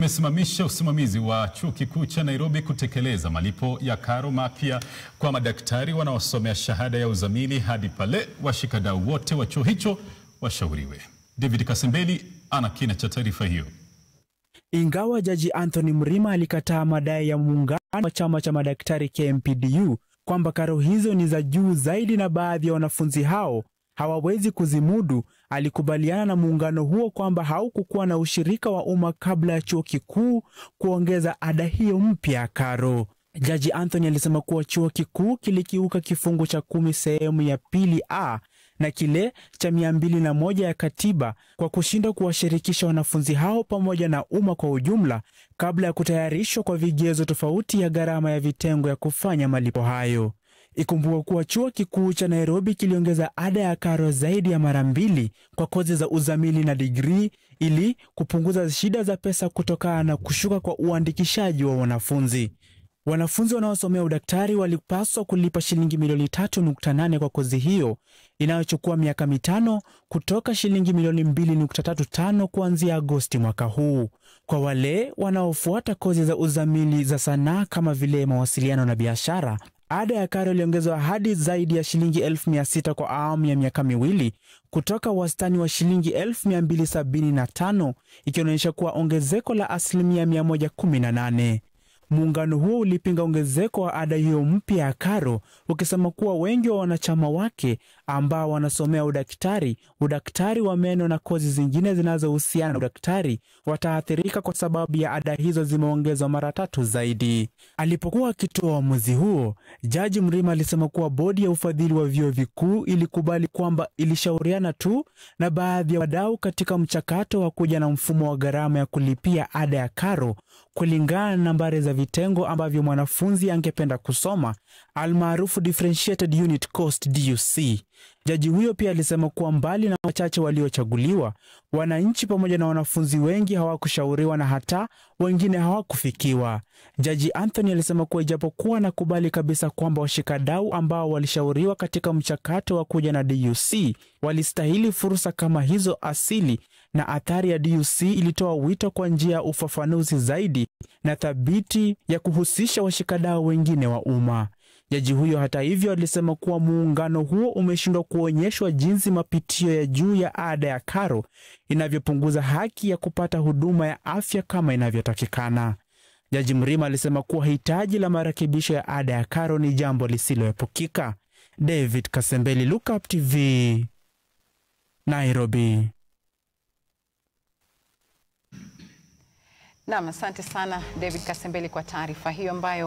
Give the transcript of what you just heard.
Imesimamisha usimamizi wa Chuo Kikuu cha Nairobi kutekeleza malipo ya karo mapya kwa madaktari wanaosomea shahada ya uzamili hadi pale washikadau wote wa chuo hicho washauriwe. David Kasembeli ana kina cha taarifa hiyo. Ingawa Jaji Anthony Mrima alikataa madai ya muungano wa chama cha madaktari KMPDU kwamba karo hizo ni za juu zaidi na baadhi ya wanafunzi hao hawawezi kuzimudu, Alikubaliana na muungano huo kwamba haukukuwa na ushirika wa umma kabla ya chuo kikuu kuongeza ada hiyo mpya ya karo. Jaji Anthony alisema kuwa chuo kikuu kilikiuka kifungu cha kumi sehemu ya pili a na kile cha mia mbili na moja ya katiba kwa kushindwa kuwashirikisha wanafunzi hao pamoja na umma kwa ujumla kabla ya kutayarishwa kwa vigezo tofauti ya gharama ya vitengo ya kufanya malipo hayo. Ikumbuka kuwa chuo kikuu cha Nairobi kiliongeza ada ya karo zaidi ya mara mbili kwa kozi za uzamili na digrii ili kupunguza shida za pesa kutokana na kushuka kwa uandikishaji wa wanafunzi. Wanafunzi wanaosomea udaktari walipaswa kulipa shilingi milioni 3.8 kwa kozi hiyo inayochukua miaka mitano kutoka shilingi milioni 2.35 kuanzia Agosti mwaka huu. Kwa wale wanaofuata kozi za uzamili za sanaa kama vile mawasiliano na biashara, Ada ya karo iliongezwa hadi zaidi ya shilingi 6 kwa awamu ya miaka miwili kutoka wastani wa shilingi 275 ikionyesha kuwa ongezeko la asilimia 118. Muungano huo ulipinga ongezeko wa ada hiyo mpya ya karo ukisema kuwa wengi wa wanachama wake ambao wanasomea udaktari, udaktari wa meno na kozi zingine zinazohusiana na udaktari wataathirika kwa sababu ya ada hizo zimeongezwa mara tatu zaidi. Alipokuwa akitoa uamuzi huo, Jaji Mrima alisema kuwa bodi ya ufadhili wa vyuo vikuu ilikubali kwamba ilishauriana tu na baadhi ya wadau katika mchakato wa kuja na mfumo wa gharama ya kulipia ada ya karo kulingana na nambari za vitengo ambavyo mwanafunzi angependa kusoma almaarufu differentiated unit cost DUC. Jaji huyo pia alisema kuwa mbali na wachache waliochaguliwa, wananchi pamoja na wanafunzi wengi hawakushauriwa na hata wengine hawakufikiwa. Jaji Anthony alisema kuwa ijapokuwa anakubali kabisa kwamba washikadau ambao walishauriwa katika mchakato wa kuja na DUC walistahili fursa kama hizo asili, na athari ya DUC ilitoa wito kwa njia ya ufafanuzi zaidi na thabiti ya kuhusisha washikadau wengine wa umma. Jaji huyo hata hivyo alisema kuwa muungano huo umeshindwa kuonyeshwa jinsi mapitio ya juu ya ada ya karo inavyopunguza haki ya kupata huduma ya afya kama inavyotakikana. Jaji Mrima alisema kuwa hitaji la marekebisho ya ada ya karo ni jambo lisiloepukika. David Kasembeli, Lookup TV, Nairobi. Naam, asante sana David Kasembeli kwa taarifa hiyo ambayo